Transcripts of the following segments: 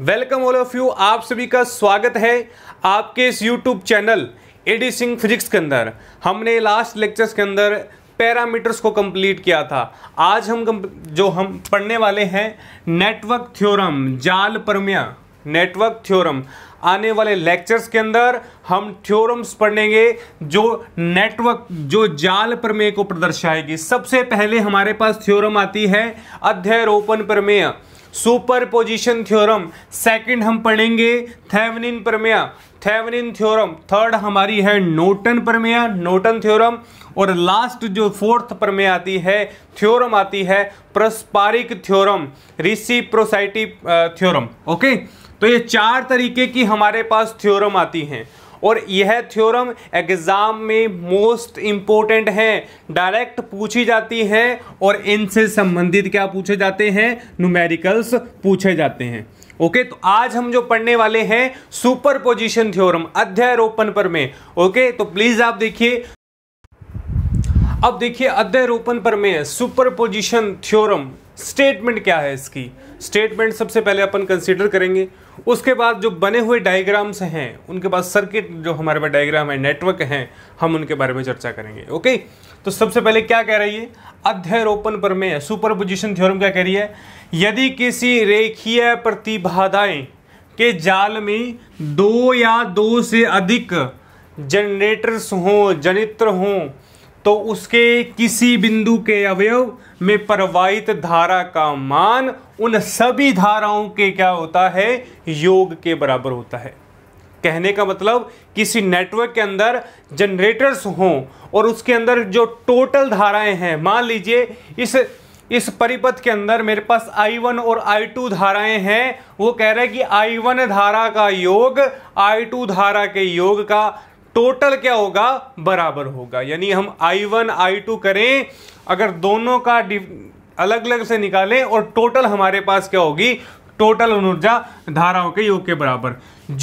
Welcome all of you आप सभी का स्वागत है आपके इस YouTube channel AD Singh physics के अंदर हमने लास्ट लेक्चर्स के अंदर पैरामीटर्स को कंप्लीट किया था आज हम जो हम पढ़ने वाले हैं नेटवर्क थ्योरम जाल परमिया नेटवर्क थ्योरम आने वाले लेक्चर्स के अंदर हम थ्योरम्स पढ़ेंगे जो नेटवर्क जो जाल प्रमेय को प्रदर्शाएगी सबसे पहले हमारे पास थ्योरम आती है अध्ययरोपण प्रमेय सुपर पोजिशन थ्योरम सेकंड हम पढ़ेंगे थेवनिन प्रमेय थेवनिन थ्योरम थर्ड हमारी है नोटन प्रमेय नोटन थ्योरम और लास्ट जो फोर्थ प्रमेय आती है थ्योरम आती है प्रस्पारिक थ्योरम रिसिप्रोसाइटी थ्योरम ओके तो ये चार तरीके की हमारे पास थ्योरम आती हैं और यह थ्योरम एग्ज़ाम में मोस्ट इंपॉर्टेंट है डायरेक्ट पूछी जाती है और इनसे संबंधित क्या पूछे जाते हैं न्यूमेरिकल्स पूछे जाते हैं ओके okay, तो आज हम जो पढ़ने वाले हैं सुपर पोजिशन थ्योरम रोपण पर में ओके okay, तो प्लीज आप देखिए अब देखिए रोपण पर में सुपर पोजिशन थ्योरम स्टेटमेंट क्या है इसकी स्टेटमेंट सबसे पहले अपन कंसिडर करेंगे उसके बाद जो बने हुए डायग्राम्स हैं उनके बाद सर्किट जो हमारे पास डायग्राम है नेटवर्क हैं हम उनके बारे में चर्चा करेंगे ओके तो सबसे पहले क्या कह रही है अध्यारोपण सुपर सुपरपोजिशन थ्योरम क्या कह रही है यदि किसी रेखीय प्रतिबाधाएं के जाल में दो या दो से अधिक जनरेटर्स हों जनित्र हों तो उसके किसी बिंदु के अवयव में प्रवाहित धारा का मान उन सभी धाराओं के क्या होता है योग के बराबर होता है कहने का मतलब किसी नेटवर्क के अंदर जनरेटर्स हों और उसके अंदर जो टोटल धाराएं हैं मान लीजिए इस इस परिपथ के अंदर मेरे पास I1 और I2 धाराएं हैं वो कह रहे हैं कि I1 धारा का योग I2 धारा के योग का टोटल क्या होगा बराबर होगा यानी हम आई वन आई टू करें अगर दोनों का अलग अलग से निकालें और टोटल हमारे पास क्या होगी टोटल ऊर्जा धाराओं के योग के बराबर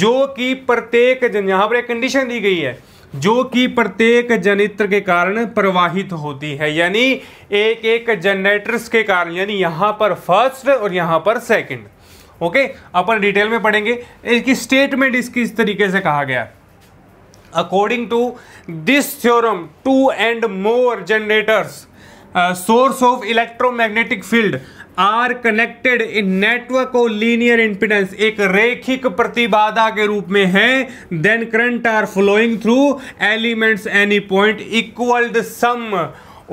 जो कि प्रत्येक जन यहाँ पर एक कंडीशन दी गई है जो कि प्रत्येक जनित्र के कारण प्रवाहित होती है यानी एक एक जनरेटर्स के कारण यानी यहाँ पर फर्स्ट और यहाँ पर सेकंड ओके अपन डिटेल में पढ़ेंगे इसकी स्टेटमेंट इसकी इस तरीके से कहा गया according to this theorem two and more generators source of electromagnetic field are connected in network of linear impedance एक रेखिक प्रतिबाधा के रूप में है then current are flowing through elements any point equal the sum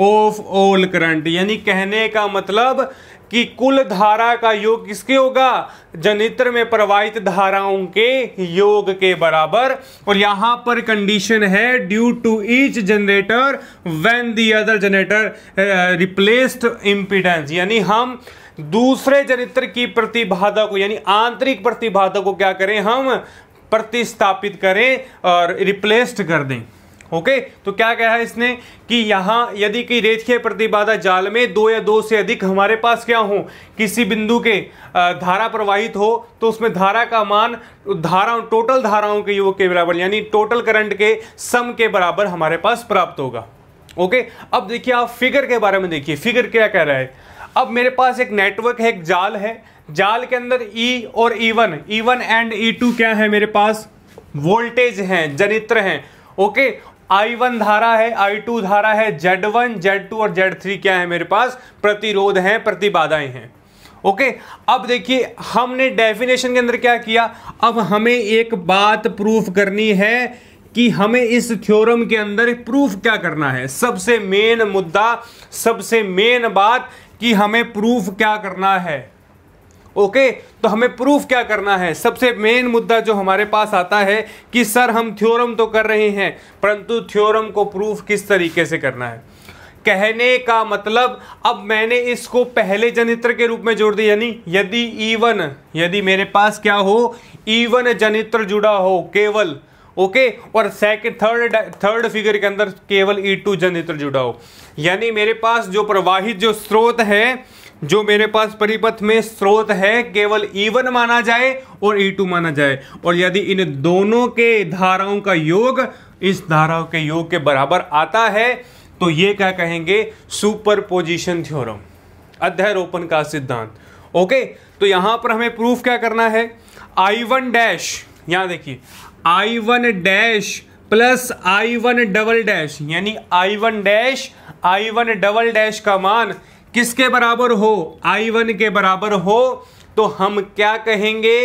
of all current यानी कहने का मतलब कि कुल धारा का योग किसके होगा जनित्र में प्रवाहित धाराओं के योग के बराबर और यहां पर कंडीशन है due to each generator when the other generator replaced impedance यानी हम दूसरे जनित्र की प्रतिबाधा को यानी आंतरिक प्रतिबाधा को क्या करें हम प्रतिस्थापित करें और रिप्लेस्ड कर दें ओके तो क्या कहा है इसने कि यहाँ यदि कि रेखीय प्रतिबाधा जाल में दो या दो से अधिक हमारे पास क्या हो किसी बिंदु के धारा प्रवाहित हो तो उसमें धारा का मान धारा टोटल धाराओं के योग के बराबर यानी टोटल करंट के सम के बराबर हमारे पास प्राप्त होगा ओके अब देखिए आप फिगर के बारे में देखिए फिगर क्या कह रहा है अब मेरे पास एक नेटवर्क है एक जाल है जाल के अंदर ई e और E one E one and E two क्या है मेरे पास वोल्टेज हैं जनित्र हैं ओके I1 धारा है I2 धारा है Z1, Z2 और Z3 क्या है मेरे पास प्रतिरोध हैं प्रतिबाधाएं हैं ओके अब देखिए हमने डेफिनेशन के अंदर क्या किया अब हमें एक बात प्रूफ करनी है कि हमें इस थ्योरम के अंदर प्रूफ क्या करना है सबसे मेन मुद्दा सबसे मेन बात कि हमें प्रूफ क्या करना है ओके तो हमें प्रूफ क्या करना है सबसे मेन मुद्दा जो हमारे पास आता है कि सर हम थ्योरम तो कर रहे हैं परंतु थ्योरम को प्रूफ किस तरीके से करना है कहने का मतलब अब मैंने इसको पहले जनित्र के रूप में जोड़ दिया यानी यदि ईवन e यदि मेरे पास क्या हो ईवन e जनित्र जुड़ा हो केवल ओके और सेकंड थर्ड थर्ड फिगर के अंदर केवल ई e टू जनित्र जुड़ा हो यानी मेरे पास जो प्रवाहित जो स्रोत है जो मेरे पास परिपथ में स्रोत है केवल E1 माना जाए और E2 माना जाए और यदि इन दोनों के धाराओं का योग इस धाराओं के योग के बराबर आता है तो ये क्या कहेंगे सुपर पोजिशन थ्योरम अध्यारोपण का सिद्धांत ओके तो यहां पर हमें प्रूफ क्या करना है आई वन डैश यहां देखिए I one dash plus I one double dash यानी I one dash I one double dash का मान किसके बराबर हो आई वन के बराबर हो तो हम क्या कहेंगे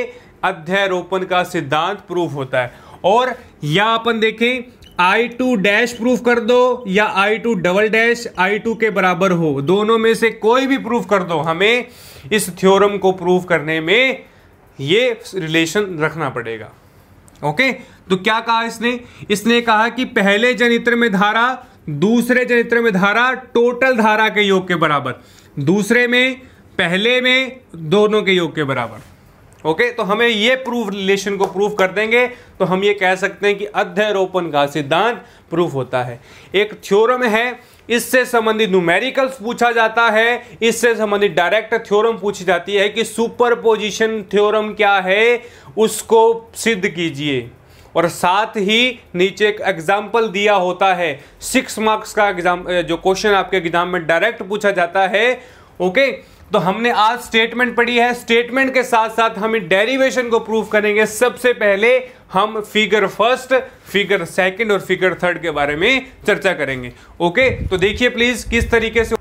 अध्यारोपण का सिद्धांत प्रूफ होता है और या अपन देखें आई टू डैश प्रूफ कर दो या I2 two double dash I two के बराबर हो दोनों में से कोई भी प्रूफ कर दो हमें इस थ्योरम को प्रूफ करने में ये रिलेशन रखना पड़ेगा ओके तो क्या कहा इसने इसने कहा कि पहले जनित्र में धारा दूसरे चरित्र में धारा टोटल धारा के योग के बराबर दूसरे में पहले में दोनों के योग के बराबर ओके तो हमें ये प्रूफ रिलेशन को प्रूफ कर देंगे तो हम ये कह सकते हैं कि अध्यारोपण का सिद्धांत प्रूफ होता है एक थ्योरम है इससे संबंधित न्यूमेरिकल्स पूछा जाता है इससे संबंधित डायरेक्ट थ्योरम पूछी जाती है कि सुपर पोजिशन थ्योरम क्या है उसको सिद्ध कीजिए और साथ ही नीचे एक एग्जाम्पल दिया होता है सिक्स मार्क्स का एग्जाम जो क्वेश्चन आपके एग्जाम में डायरेक्ट पूछा जाता है ओके तो हमने आज स्टेटमेंट पढ़ी है स्टेटमेंट के साथ साथ हम डेरिवेशन को प्रूफ करेंगे सबसे पहले हम फिगर फर्स्ट फिगर सेकंड और फिगर थर्ड के बारे में चर्चा करेंगे ओके तो देखिए प्लीज किस तरीके से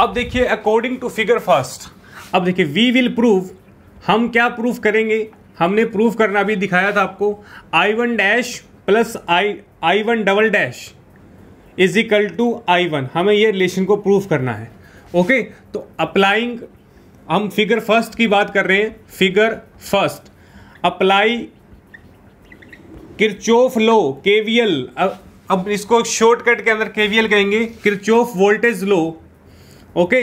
अब देखिए अकॉर्डिंग टू फिगर फर्स्ट अब देखिए वी विल प्रूव हम क्या प्रूफ करेंगे हमने प्रूफ करना भी दिखाया था आपको I one dash plus I I one double dash is equal to I one हमें ये रिलेशन को प्रूफ करना है ओके तो अप्लाइंग हम फिगर फर्स्ट की बात कर रहे हैं figure first apply Kirchhoff law KVL अब इसको शॉर्टकट के अंदर केवीएल कहेंगे किरचोफ वोल्टेज लो ओके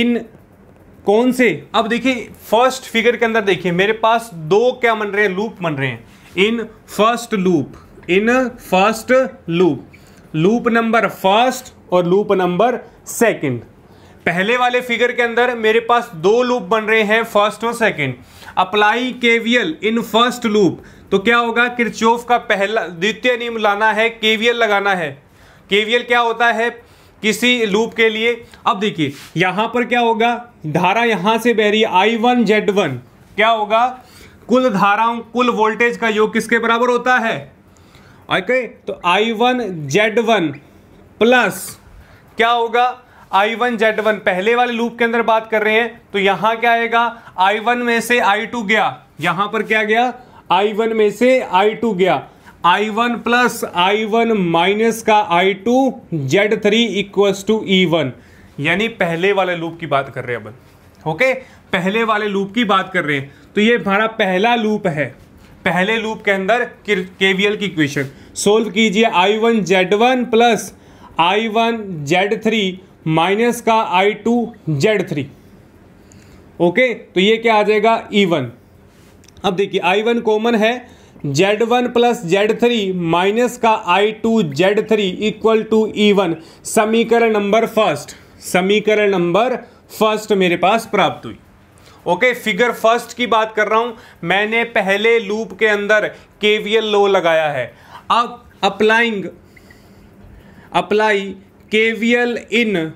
इन कौन से अब देखिए फर्स्ट फिगर के अंदर देखिए मेरे पास दो क्या बन रहे हैं लूप बन रहे हैं in first loop in first loop loop number first और लूप नंबर सेकंड पहले वाले फिगर के अंदर मेरे पास दो लूप बन रहे हैं फर्स्ट और second apply KVL in first loop तो क्या होगा किरचोफ का पहला द्वितीय नियम लाना है केवीएल लगाना है केवीएल क्या होता है किसी लूप के लिए अब देखिए यहां पर क्या होगा धारा यहां से बह रही है आई वन जेड वन क्या होगा कुल धाराओं कुल वोल्टेज का योग किसके बराबर होता है ओके okay? तो I one Z one plus क्या होगा आई वन जेड वन पहले वाले लूप के अंदर बात कर रहे हैं तो यहां क्या आएगा आई वन में से आई टू गया यहां पर क्या गया आई वन में से आई टू गया I one plus I one minus का I two Z three equals to E one यानी पहले वाले लूप की बात कर रहे हैं अपन ओके पहले वाले लूप की बात कर रहे हैं तो ये हमारा पहला लूप है पहले लूप के अंदर केवीएल की इक्वेशन सोल्व कीजिए I one Z one plus I one Z three minus का I two Z three okay तो ये क्या आ जाएगा ई e वन अब देखिए आई वन कॉमन है Z one plus Z three minus का I two Z three equal to E one समीकरण नंबर फर्स्ट समीकरण नंबर फर्स्ट मेरे पास प्राप्त हुई ओके फिगर फर्स्ट की बात कर रहा हूं मैंने पहले लूप के अंदर केवीएल लो लगाया है अब applying apply KVL in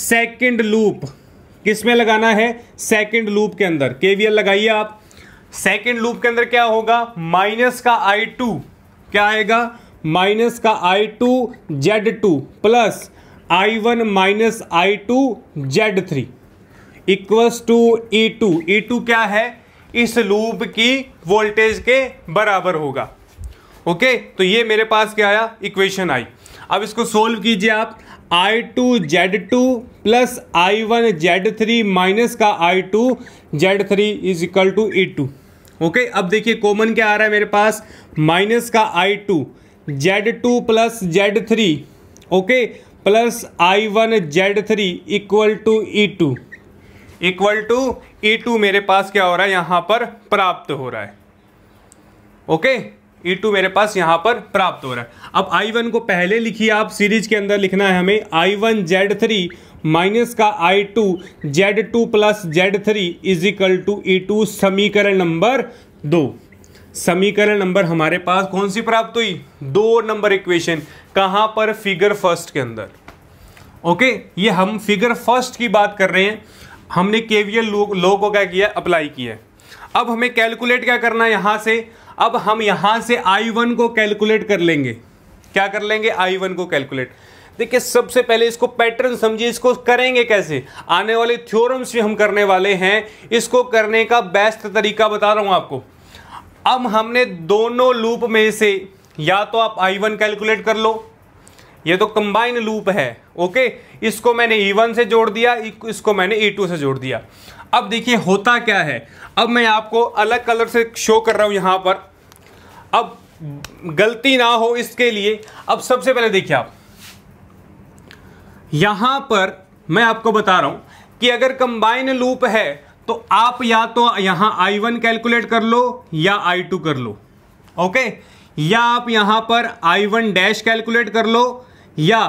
second loop किस में लगाना है सेकंड लूप के अंदर केवीएल लगाइए आप सेकेंड लूप के अंदर क्या होगा माइनस का आई टू क्या आएगा माइनस का I two Z two plus I one minus I two Z three equals to E two E two क्या है इस लूप की वोल्टेज के बराबर होगा ओके तो ये मेरे पास क्या आया इक्वेशन आई अब इसको सोल्व कीजिए आप I two Z two plus I one Z three minus का I two Z three is equal to E two okay अब देखिए कॉमन क्या आ रहा है मेरे पास माइनस का I two Z two plus Z three okay plus I one Z three equal to E two equal to E two मेरे पास क्या हो रहा है यहां पर प्राप्त हो रहा है ओके ई e टू मेरे पास यहां पर प्राप्त हो रहा है अब आई वन को पहले लिखिए आप सीरीज के अंदर लिखना है हमें I one Z three minus का I two Z two plus Z three is equal to E two समीकरण नंबर दो समीकरण नंबर हमारे पास कौन सी प्राप्त हुई दो नंबर इक्वेशन कहां पर फिगर फर्स्ट के अंदर ओके ये हम फिगर फर्स्ट की बात कर रहे हैं हमने केवीएल लो, लो को क्या किया अप्लाई किया अब हमें कैलकुलेट क्या करना है यहां से अब हम यहां से आई वन को कैलकुलेट कर लेंगे क्या कर लेंगे आई वन को कैलकुलेट देखिए सबसे पहले इसको पैटर्न समझिए इसको करेंगे कैसे आने वाले थ्योरम्स भी हम करने वाले हैं इसको करने का बेस्ट तरीका बता रहा हूँ आपको अब हमने दोनों लूप में से या तो आप आई वन कैलकुलेट कर लो ये तो कंबाइन लूप है ओके इसको मैंने ई e वन से जोड़ दिया इसको मैंने ई e टू से जोड़ दिया अब देखिए होता क्या है अब मैं आपको अलग कलर से शो कर रहा हूँ यहाँ पर अब गलती ना हो इसके लिए अब सबसे पहले देखिए आप यहां पर मैं आपको बता रहा हूं कि अगर कंबाइन लूप है तो आप या तो यहां आई वन कैलकुलेट कर लो या आई टू कर लो ओके या आप यहां पर आई वन डैश कैलकुलेट कर लो या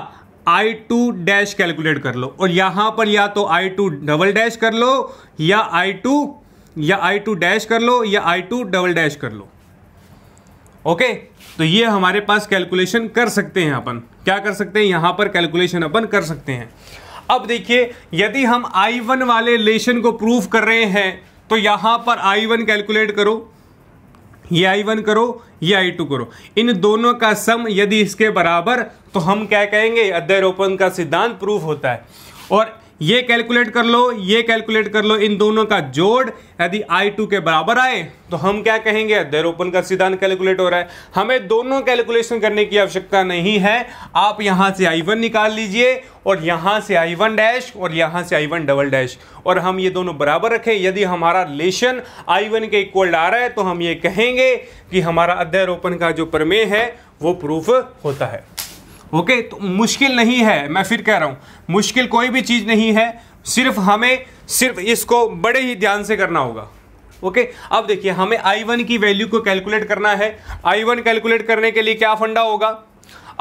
आई टू डैश कैलकुलेट कर लो और यहां पर या तो आई टू डबल डैश कर लो या आई टू या आई टू डैश कर लो या आई टू डबल डैश कर लो ओके तो ये हमारे पास कैलकुलेशन कर सकते हैं अपन क्या कर सकते हैं यहाँ पर कैलकुलेशन अपन कर सकते हैं अब देखिए यदि हम आई वन वाले रिलेशन को प्रूफ कर रहे हैं तो यहाँ पर आई वन कैलकुलेट करो ये आई वन करो ये आई टू करो इन दोनों का सम यदि इसके बराबर तो हम क्या कहेंगे अध्यारोपण का सिद्धांत प्रूफ होता है और ये कैलकुलेट कर लो ये कैलकुलेट कर लो इन दोनों का जोड़ यदि आई टू के बराबर आए तो हम क्या कहेंगे अध्यारोपण का सिद्धांत कैलकुलेट हो रहा है हमें दोनों कैलकुलेशन करने की आवश्यकता नहीं है आप यहाँ से आई वन निकाल लीजिए और यहाँ से आई वन डैश और यहाँ से आई वन डबल डैश और हम ये दोनों बराबर रखें यदि हमारा रिलेशन आई वन के इक्वल आ रहा है तो हम ये कहेंगे कि हमारा रोपण का जो प्रमेय है वो प्रूफ होता है ओके तो मुश्किल नहीं है मैं फिर कह रहा हूं मुश्किल कोई भी चीज़ नहीं है सिर्फ हमें सिर्फ इसको बड़े ही ध्यान से करना होगा ओके अब देखिए हमें आई वन की वैल्यू को कैलकुलेट करना है आई वन कैलकुलेट करने के लिए क्या फंडा होगा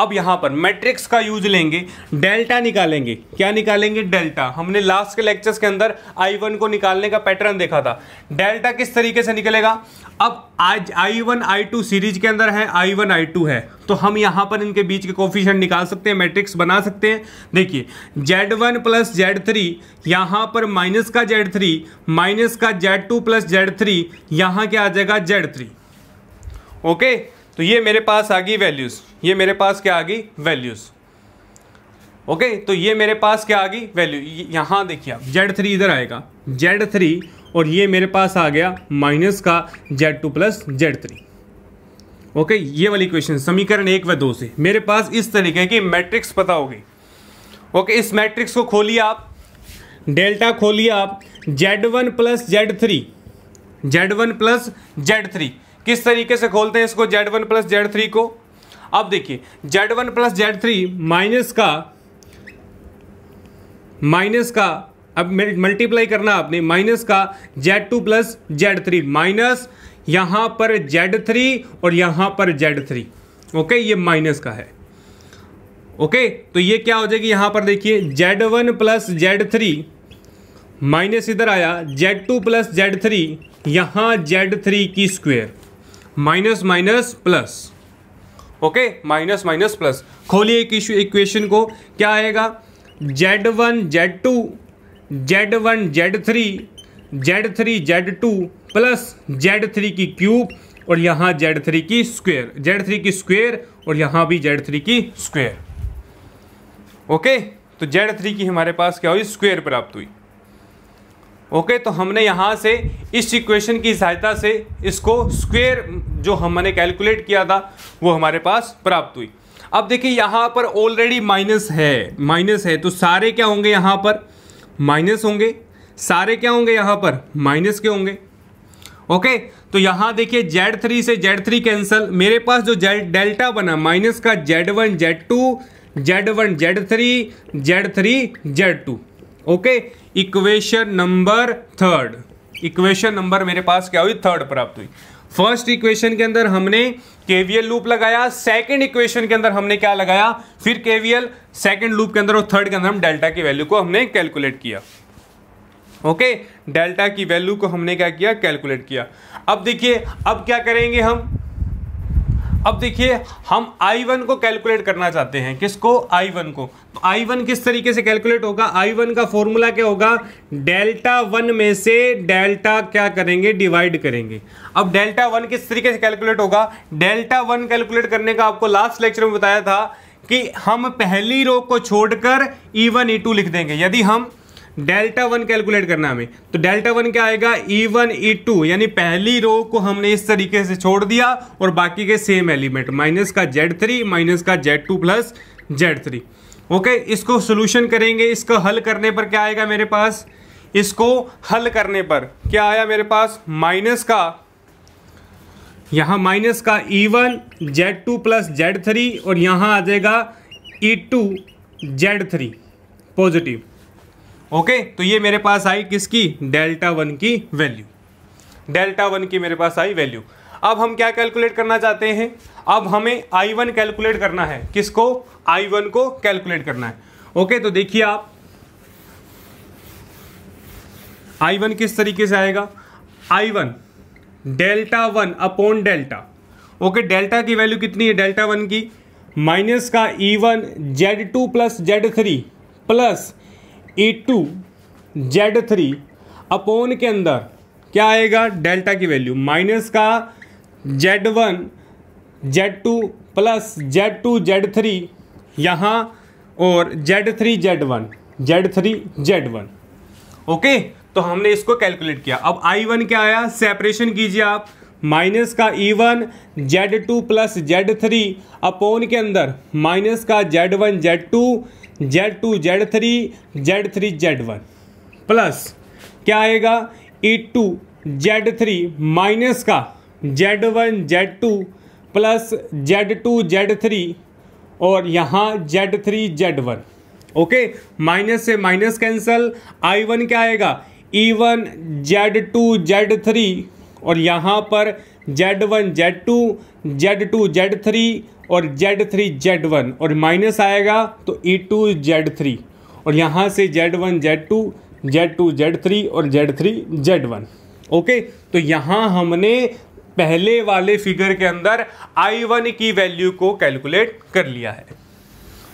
अब यहाँ पर मैट्रिक्स का यूज लेंगे डेल्टा निकालेंगे क्या निकालेंगे डेल्टा हमने लास्ट के लेक्चर्स के अंदर आई वन को निकालने का पैटर्न देखा था डेल्टा किस तरीके से निकलेगा अब आज I one I two series के अंदर है आई वन आई टू है तो हम यहाँ पर इनके बीच के कोफिशियंट निकाल सकते हैं मैट्रिक्स बना सकते हैं देखिए Z one plus Z three यहाँ पर माइनस का जेड थ्री माइनस का Z two plus Z three यहाँ क्या आ जाएगा जेड थ्री ओके तो ये मेरे पास आ गई वैल्यूज़ ये मेरे पास क्या आ गई वैल्यूज़ ओके तो ये मेरे पास क्या आ गई वैल्यू यहां देखिए आप जेड थ्री इधर आएगा जेड थ्री और ये मेरे पास आ गया माइनस का Z two plus Z three okay ये वाली क्वेश्चन समीकरण एक व दो से मेरे पास इस तरीके की मैट्रिक्स पता होगी ओके इस मैट्रिक्स को खोलिए आप डेल्टा खोलिए आप Z one plus Z three Z one plus Z three किस तरीके से खोलते हैं इसको Z one plus Z three को अब देखिए Z one plus Z three minus का माइनस का अब मल्टीप्लाई करना आपने माइनस का Z two plus Z three minus यहां पर जेड थ्री और यहां पर जेड थ्री ओके ये माइनस का है ओके तो ये क्या हो जाएगी यहां पर देखिए Z one plus Z three minus इधर आया Z two plus Z three यहां जेड थ्री की square minus minus plus okay minus minus plus खोलिए एक इक्वेशन को क्या आएगा Z one Z two Z one Z three Z three Z two plus Z three की cube और यहां जेड थ्री की स्क्वेयर जेड थ्री की स्क्वेयर और यहां भी जेड थ्री की स्क्वेयर ओके तो जेड थ्री की हमारे पास क्या हुई स्क्वेयर प्राप्त हुई ओके तो हमने यहाँ से इस इक्वेशन की सहायता से इसको स्क्वेयर जो हमने कैलकुलेट किया था वो हमारे पास प्राप्त हुई अब देखिए यहाँ पर ऑलरेडी माइनस है माइनस है तो सारे क्या होंगे यहाँ पर माइनस होंगे सारे क्या होंगे यहाँ पर माइनस के होंगे ओके तो यहाँ देखिए जेड थ्री से जेड थ्री कैंसल मेरे पास जो जेड डेल्टा बना माइनस का Z one Z two Z one Z three Z three Z two okay equation number third equation number मेरे पास क्या हुई थर्ड प्राप्त हुई फर्स्ट इक्वेशन के अंदर हमने केवीएल लूप लगाया सेकंड इक्वेशन के अंदर हमने क्या लगाया फिर केवीएल सेकंड लूप के अंदर और थर्ड के अंदर हम डेल्टा की वैल्यू को हमने कैलकुलेट किया ओके okay? डेल्टा की वैल्यू को हमने क्या किया कैलकुलेट किया अब देखिए अब क्या करेंगे हम अब देखिए हम आई वन को कैलकुलेट करना चाहते हैं किसको आई वन को तो आई वन किस तरीके से कैलकुलेट होगा आई वन का फॉर्मूला क्या होगा डेल्टा वन में से डेल्टा क्या करेंगे डिवाइड करेंगे अब डेल्टा वन किस तरीके से कैलकुलेट होगा डेल्टा वन कैलकुलेट करने का आपको लास्ट लेक्चर में बताया था कि हम पहली रो को छोड़कर ई वन ई टू लिख देंगे यदि हम डेल्टा वन कैलकुलेट करना हमें तो डेल्टा वन क्या आएगा ई वन ई टू यानी पहली रो को हमने इस तरीके से छोड़ दिया और बाकी के सेम एलिमेंट माइनस का जेड थ्री माइनस का Z two plus Z three okay इसको सोल्यूशन करेंगे इसका हल करने पर क्या आएगा मेरे पास इसको हल करने पर क्या आया मेरे पास माइनस का यहां माइनस का E one Z two plus Z three और यहां आ जाएगा E two Z three positive okay तो ये मेरे पास आई किसकी डेल्टा वन की वैल्यू डेल्टा वन की मेरे पास आई वैल्यू अब हम क्या कैलकुलेट करना चाहते हैं अब हमें आई वन कैलकुलेट करना है किसको आई वन को कैलकुलेट करना है ओके तो देखिए आप आई वन किस तरीके से आएगा I one delta one upon delta okay delta की वैल्यू कितनी है डेल्टा वन की माइनस का E one Z two plus Z three plus E two Z three upon के अंदर क्या आएगा डेल्टा की वैल्यू माइनस का Z one Z two plus Z two Z three यहाँ और Z three Z one Z three Z one okay तो हमने इसको कैलकुलेट किया अब आई वन क्या आया सेपरेशन कीजिए आप माइनस का E one Z two plus Z three upon के अंदर माइनस का Z one Z two Z two Z three Z three Z one plus क्या आएगा E two Z three minus का Z one Z two plus Z two Z three और यहाँ Z three Z one okay minus से minus cancel I one क्या आएगा E one Z two Z three और यहाँ पर Z one Z two Z two Z three और Z three Z one और माइनस आएगा तो ई टू जेड थ्री और यहाँ से Z one Z two Z two Z three और Z three Z one okay तो यहाँ हमने पहले वाले फिगर के अंदर आई वन की वैल्यू को कैलकुलेट कर लिया है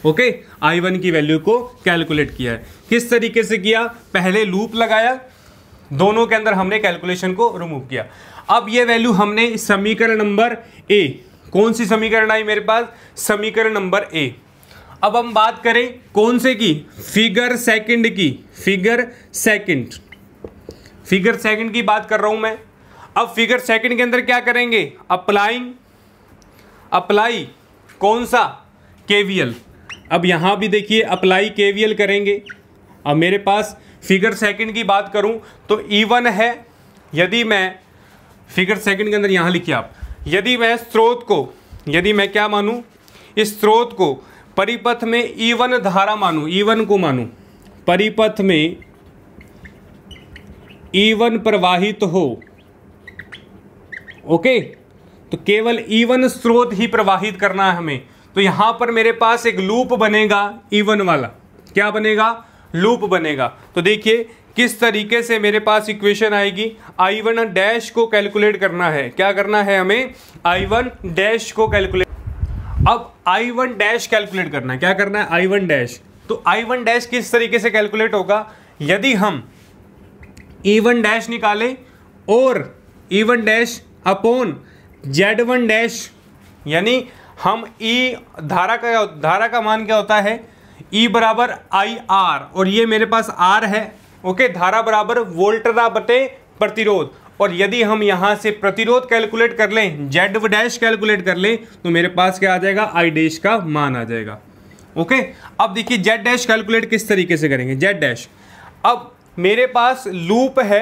ओके आई वन की वैल्यू को कैलकुलेट किया है किस तरीके से किया पहले लूप लगाया दोनों के अंदर हमने कैलकुलेशन को रिमूव किया अब ये वैल्यू हमने समीकरण नंबर ए कौन सी समीकरण आई मेरे पास समीकरण नंबर ए अब हम बात करें कौन से की फिगर सेकंड की फिगर सेकंड फिगर सेकंड की बात कर रहा हूं मैं अब फिगर सेकंड के अंदर क्या करेंगे अप्लाइंग अप्लाई कौन सा केवीएल अब यहां भी देखिए अप्लाई केवीएल करेंगे अब मेरे पास फिगर सेकंड की बात करूं तो ई e है यदि मैं फिगर सेकंड के अंदर यहां लिखिए आप यदि वह स्रोत को यदि मैं क्या मानू इस स्रोत को परिपथ में ईवन धारा मानू ईवन को मानू परिपथ में ईवन प्रवाहित हो ओके तो केवल ईवन स्रोत ही प्रवाहित करना है हमें तो यहां पर मेरे पास एक लूप बनेगा ईवन वाला क्या बनेगा लूप बनेगा तो देखिए किस तरीके से मेरे पास इक्वेशन आएगी आई वन डैश को कैलकुलेट करना है क्या करना है हमें आई वन डैश को कैलकुलेट अब आई वन डैश कैलकुलेट करना है क्या करना है आई वन डैश तो आई वन डैश किस तरीके से कैलकुलेट होगा यदि हम ई वन डैश निकालें और E one dash upon Z one dash यानी हम ई e धारा का धारा का मान क्या होता है ई e बराबर आई आर और ये मेरे पास आर है ओके धारा बराबर वोल्टरा बटे प्रतिरोध और यदि हम यहां से प्रतिरोध कैलकुलेट कर लें जेड डैश कैलकुलेट कर लें तो मेरे पास क्या आ जाएगा आई डैश का मान आ जाएगा ओके अब देखिए जेड डैश कैलकुलेट किस तरीके से करेंगे जेड डैश अब मेरे पास लूप है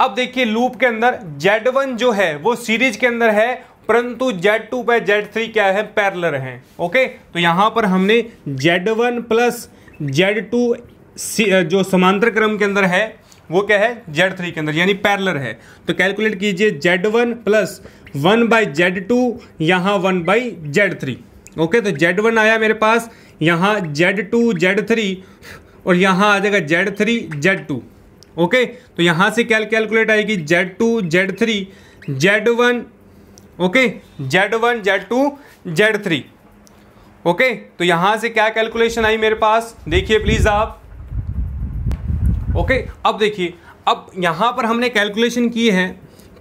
अब देखिए लूप के अंदर जेड वन जो है वो सीरीज के अंदर है परंतु जेड टू पे जेड थ्री क्या है पैरलर है ओके तो यहां पर हमने Z one plus Z two जो समांतर क्रम के अंदर है वो क्या है जेड थ्री के अंदर यानी पैरलर है तो कैलकुलेट कीजिए Z one plus one by Z two यहाँ one by Z three okay तो जेड वन आया मेरे पास यहाँ जेड टू जेड थ्री और यहाँ आ जाएगा Z three Z two okay तो यहाँ से क्या कैलकुलेट आएगी Z two Z three Z one okay Z one Z two Z three okay तो यहाँ से क्या कैलकुलेशन आई मेरे पास देखिए प्लीज़ आप ओके अब देखिए अब यहाँ पर हमने कैलकुलेशन किए हैं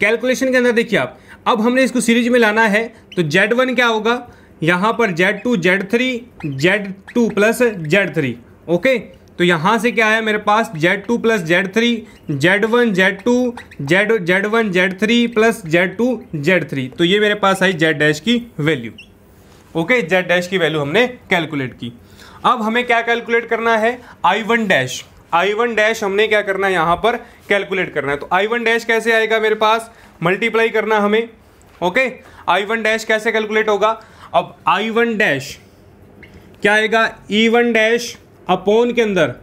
कैलकुलेशन के अंदर देखिए आप अब हमने इसको सीरीज में लाना है तो जेड वन क्या होगा यहाँ पर Z two Z three Z two plus Z three okay तो यहाँ से क्या है मेरे पास Z two plus Z three Z one Z two Z Z one Z three plus Z two Z three तो ये मेरे पास आई जेड डैश की वैल्यू ओके जेड डैश की वैल्यू हमने कैलकुलेट की अब हमें क्या कैलकुलेट करना है I one dash I one dash हमने क्या करना है यहाँ पर कैलकुलेट करना है तो आई वन डैश कैसे आएगा मेरे पास मल्टीप्लाई करना हमें ओके आई वन डैश कैसे कैलकुलेट होगा अब आई वन डैश क्या आएगा ई वन डैश अपोन के अंदर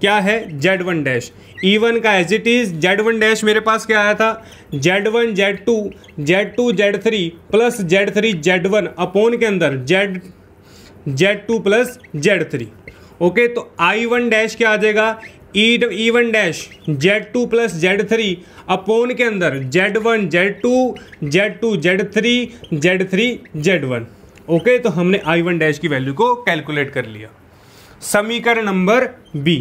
क्या है Z one dash E one का as it is Z one dash मेरे पास क्या आया था Z one Z two Z two Z three plus Z three Z one upon के अंदर Z Z two plus Z three okay तो I one dash क्या आ जाएगा E E one dash Z two plus Z three upon के अंदर Z one Z two Z two Z three Z three Z one okay तो हमने I one dash की value को कैलकुलेट कर लिया समीकरण नंबर बी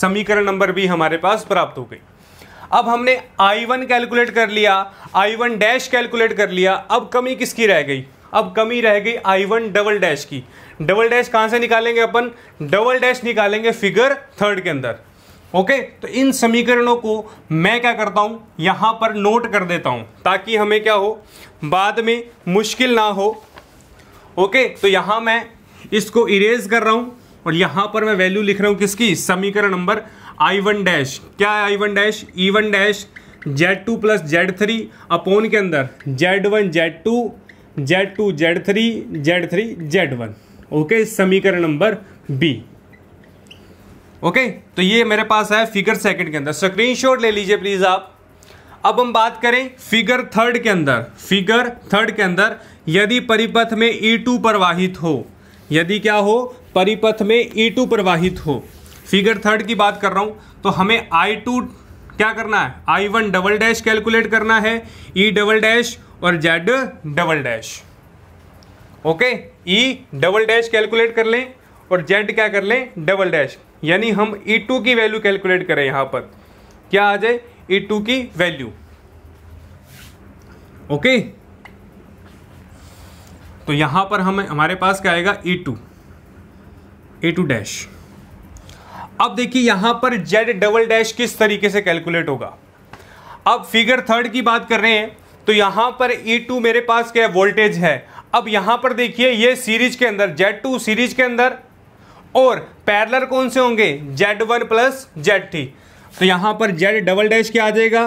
समीकरण नंबर बी हमारे पास प्राप्त हो गई अब हमने आई वन कैलकुलेट कर लिया आई वन डैश कैलकुलेट कर लिया अब कमी किसकी रह गई अब कमी रह गई आई वन डबल डैश की डबल डैश कहाँ से निकालेंगे अपन डबल डैश निकालेंगे फिगर थर्ड के अंदर ओके तो इन समीकरणों को मैं क्या करता हूं यहां पर नोट कर देता हूं ताकि हमें क्या हो बाद में मुश्किल ना हो ओके तो यहां मैं इसको इरेज कर रहा हूं और यहां पर मैं वैल्यू लिख रहा हूं किसकी समीकरण नंबर आई वन डैश क्या है I one dash E one dash Z two plus Z three upon के अंदर Z one Z two Z two Z three Z three Z one okay समीकरण नंबर बी ओके तो ये मेरे पास है figure second के अंदर स्क्रीनशॉट ले लीजिए प्लीज आप अब हम बात करें फिगर थर्ड के अंदर फिगर थर्ड के अंदर यदि परिपथ में ई e टू प्रवाहित हो यदि क्या हो परिपथ में ई e टू प्रवाहित हो फिगर थर्ड की बात कर रहा हूं तो हमें आई टू क्या करना है I one double dash calculate करना है ई डबल डैश और Z double dash okay E double dash calculate कर लें और जेड क्या कर लें डबल डैश यानी हम ई e टू की वैल्यू कैलकुलेट करें यहां पर क्या आ जाए ई e टू की वैल्यू ओके तो यहां पर हम हमारे पास क्या आएगा E two A two dash अब देखिए यहां पर जेड डबल डैश किस तरीके से कैलकुलेट होगा अब फिगर थर्ड की बात कर रहे हैं तो यहां पर ई e टू मेरे पास क्या है वोल्टेज है अब यहां पर देखिए ये सीरीज के अंदर जेड टू सीरीज के अंदर और पैरलर कौन से होंगे Z one plus Z three तो यहां पर जेड डबल डैश क्या आ जाएगा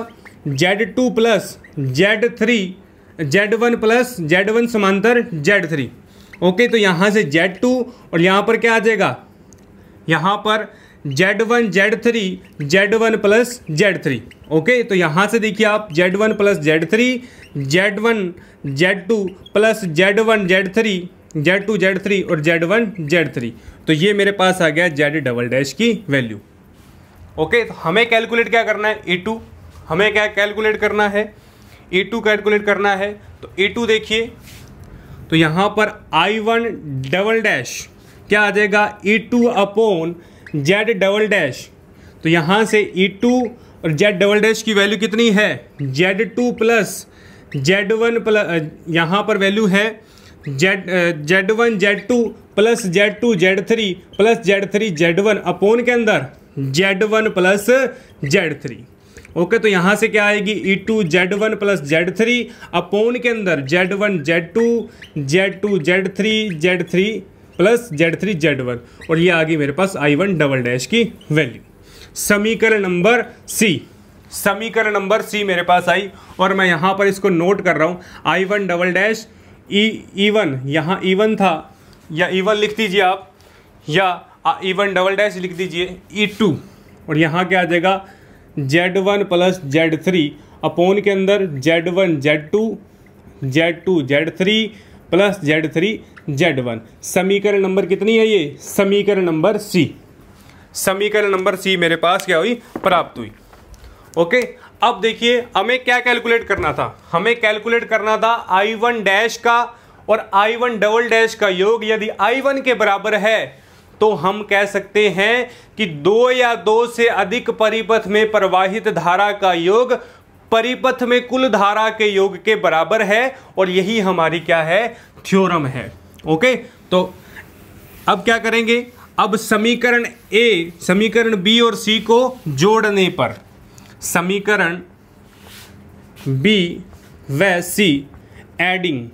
Z two plus Z three Z one plus Z one समांतर जेड थ्री ओके तो यहां से जेड टू और यहां पर क्या आ जाएगा यहां पर Z one Z three Z one plus Z three okay तो यहाँ से देखिए आप Z one plus Z three Z one Z two plus Z one Z three Z two Z three और जेड वन जेड थ्री तो ये मेरे पास आ गया जेड डबल डैश की वैल्यू ओके तो हमें कैलकुलेट क्या करना है ए टू हमें क्या कैलकुलेट करना है ए टू कैलकुलेट करना है तो ए टू देखिए तो यहाँ पर आई वन डबल डैश क्या आ जाएगा A two upon Z double dash तो यहाँ से ई e टू और जेड डबल डैश की वैल्यू कितनी है Z two plus Z one plus यहाँ पर वैल्यू है Z Z one Z two plus Z two Z three plus Z three Z one upon के अंदर Z one plus Z three okay तो यहाँ से क्या आएगी E two Z one plus Z three upon के अंदर Z one Z two Z two Z three Z three plus Z three Z one और ये आ गई मेरे पास आई वन डबल डैश की वैल्यू समीकरण नंबर सी समीकरण नंबर सी मेरे पास आई और मैं यहाँ पर इसको नोट कर रहा हूँ I one double dash E E one यहाँ ई e वन था या ई e वन लिख दीजिए आप या ई वन डबल डैश लिख दीजिए ई e टू और यहाँ क्या आ जाएगा Z one plus Z three upon के अंदर Z one Z two Z two Z three plus Z three Z one समीकरण नंबर कितनी है ये समीकरण नंबर सी समीकरण नंबर सी मेरे पास क्या हुई प्राप्त हुई ओके अब देखिए हमें क्या कैलकुलेट करना था हमें कैलकुलेट करना था आई वन डैश का और आई वन डबल डैश का योग यदि आई वन के बराबर है तो हम कह सकते हैं कि दो या दो से अधिक परिपथ में प्रवाहित धारा का योग परिपथ में कुल धारा के योग के बराबर है और यही हमारी क्या है थ्योरम है ओके तो अब क्या करेंगे अब समीकरण ए समीकरण बी और सी को जोड़ने पर समीकरण बी व सी एडिंग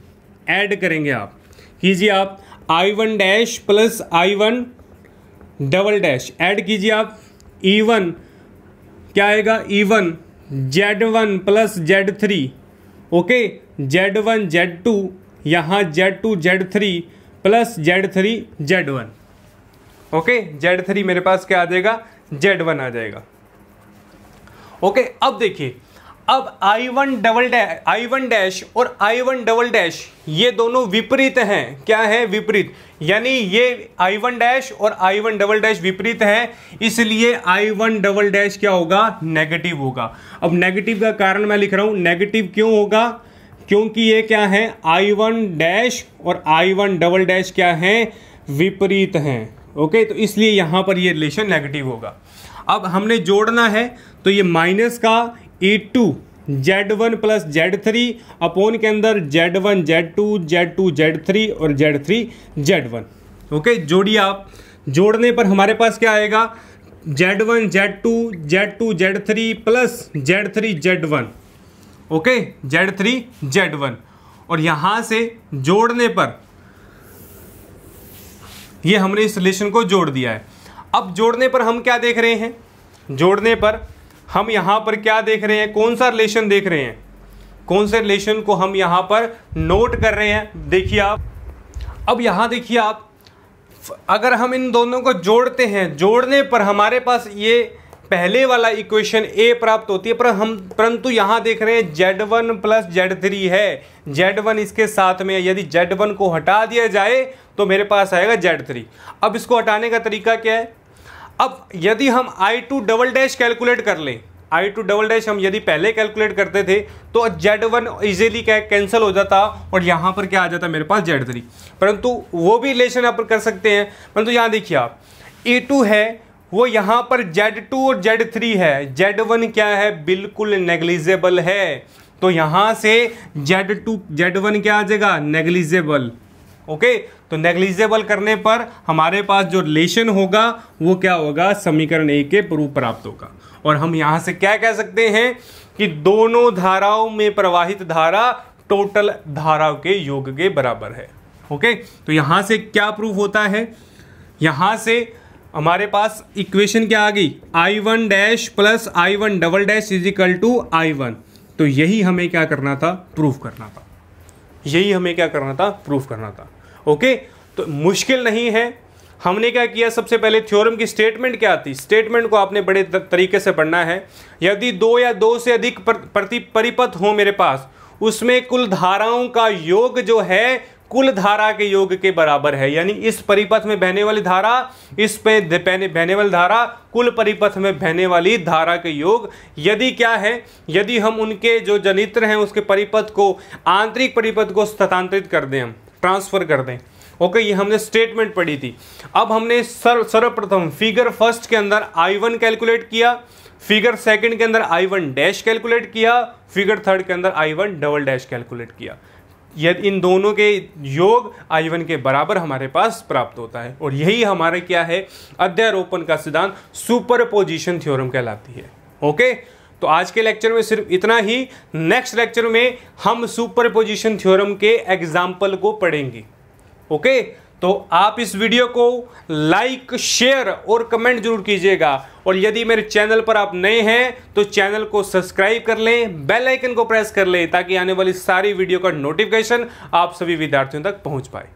ऐड करेंगे आप कीजिए आप I one dash plus I one double dash add कीजिए आप ई e वन क्या आएगा E one Z one plus Z three okay Z one Z two यहाँ Z two Z three plus Z three Z one okay Z three मेरे पास क्या आ जाएगा जेड वन आ जाएगा ओके okay, अब देखिए अब I one double dash I one dash और आई वन डबल डैश ये दोनों विपरीत हैं क्या है विपरीत यानी ये आई वन डैश और आई वन डबल डैश विपरीत हैं इसलिए आई वन डबल डैश क्या होगा नेगेटिव होगा अब नेगेटिव का कारण मैं लिख रहा हूँ नेगेटिव क्यों होगा क्योंकि ये क्या है आई वन डैश और आई वन डबल डैश क्या है विपरीत हैं ओके तो इसलिए यहाँ पर ये रिलेशन नेगेटिव होगा अब हमने जोड़ना है तो ये माइनस का A two Z one plus Z three upon के अंदर Z one Z two Z two Z three और Z three Z one okay जोड़िए आप जोड़ने पर हमारे पास क्या आएगा Z one Z two Z two Z three plus Z three Z one okay Z three Z one और यहाँ से जोड़ने पर ये हमने इस रिलेशन को जोड़ दिया है अब जोड़ने पर हम क्या देख रहे हैं जोड़ने पर हम यहाँ पर क्या देख रहे हैं कौन सा रिलेशन देख रहे हैं कौन से रिलेशन को हम यहाँ पर नोट कर रहे हैं देखिए आप अब यहाँ देखिए आप अगर हम इन दोनों को जोड़ते हैं जोड़ने पर हमारे पास ये पहले वाला इक्वेशन ए प्राप्त होती है पर हम परंतु यहाँ देख रहे हैं Z one plus Z three है जेड वन इसके साथ में यदि जेड वन को हटा दिया जाए तो मेरे पास आएगा जेड थ्री अब इसको हटाने का तरीका क्या है अब यदि हम I two double dash calculate कर लें आई टू डबल डैश हम यदि पहले कैलकुलेट करते थे तो जेड वन ईजिली क्या कैंसिल हो जाता और यहाँ पर क्या आ जाता मेरे पास जेड थ्री परंतु वो भी रिलेशन यहाँ पर कर सकते हैं परंतु यहाँ देखिए आप ए टू है वो यहाँ पर Z2 और Z3 है Z1 क्या है बिल्कुल नेग्लिजेबल है तो यहाँ से Z2 Z1 क्या आ जाएगा नेग्लिजेबल ओके तो नेग्लिजेबल करने पर हमारे पास जो रिलेशन होगा वो क्या होगा समीकरण ए के प्रूफ प्राप्त होगा और हम यहाँ से क्या कह सकते हैं कि दोनों धाराओं में प्रवाहित धारा टोटल धाराओं के योग के बराबर है ओके तो यहाँ से क्या प्रूफ होता है यहाँ से हमारे पास इक्वेशन क्या आ गई I one dash plus I one double dash is equal to I one तो यही हमें क्या करना था प्रूफ करना था यही हमें क्या करना था प्रूफ करना था ओके तो मुश्किल नहीं है हमने क्या किया सबसे पहले थ्योरम की स्टेटमेंट क्या आती स्टेटमेंट को आपने बड़े तरीके से पढ़ना है यदि दो या दो से अधिक प्रति परिपथ हो मेरे पास उसमें कुल धाराओं का योग जो है कुल धारा के योग के बराबर है यानी इस परिपथ में बहने वाली धारा इस पे बहने वाली धारा कुल परिपथ में बहने वाली धारा के योग यदि क्या है यदि हम उनके जो जनित्र हैं उसके परिपथ को आंतरिक परिपथ को स्थानांतरित कर दें हम ट्रांसफर कर दें ओके ये हमने स्टेटमेंट पढ़ी थी अब हमने सर्व सर्वप्रथम फिगर फर्स्ट के अंदर आई वन कैलकुलेट किया फिगर सेकंड के अंदर आई वन डैश कैलकुलेट किया फिगर थर्ड के अंदर I one double dash calculate किया यदि इन दोनों के योग आई वन के बराबर हमारे पास प्राप्त होता है और यही हमारे क्या है अध्यारोपण का सिद्धांत सुपर पोजिशन थ्योरम कहलाती है ओके तो आज के लेक्चर में सिर्फ इतना ही नेक्स्ट लेक्चर में हम सुपर पोजिशन थ्योरम के एग्जाम्पल को पढ़ेंगे ओके तो आप इस वीडियो को लाइक शेयर और कमेंट जरूर कीजिएगा और यदि मेरे चैनल पर आप नए हैं तो चैनल को सब्सक्राइब कर लें बेल आइकन को प्रेस कर लें ताकि आने वाली सारी वीडियो का नोटिफिकेशन आप सभी विद्यार्थियों तक पहुंच पाए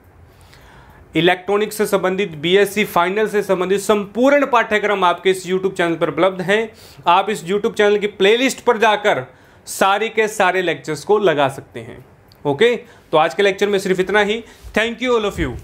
इलेक्ट्रॉनिक्स से संबंधित बीएससी फाइनल से संबंधित संपूर्ण पाठ्यक्रम आपके इस यूट्यूब चैनल पर उपलब्ध हैं आप इस यूट्यूब चैनल की प्ले पर जाकर सारे के सारे लेक्चर्स को लगा सकते हैं ओके तो आज के लेक्चर में सिर्फ इतना ही thank you all of you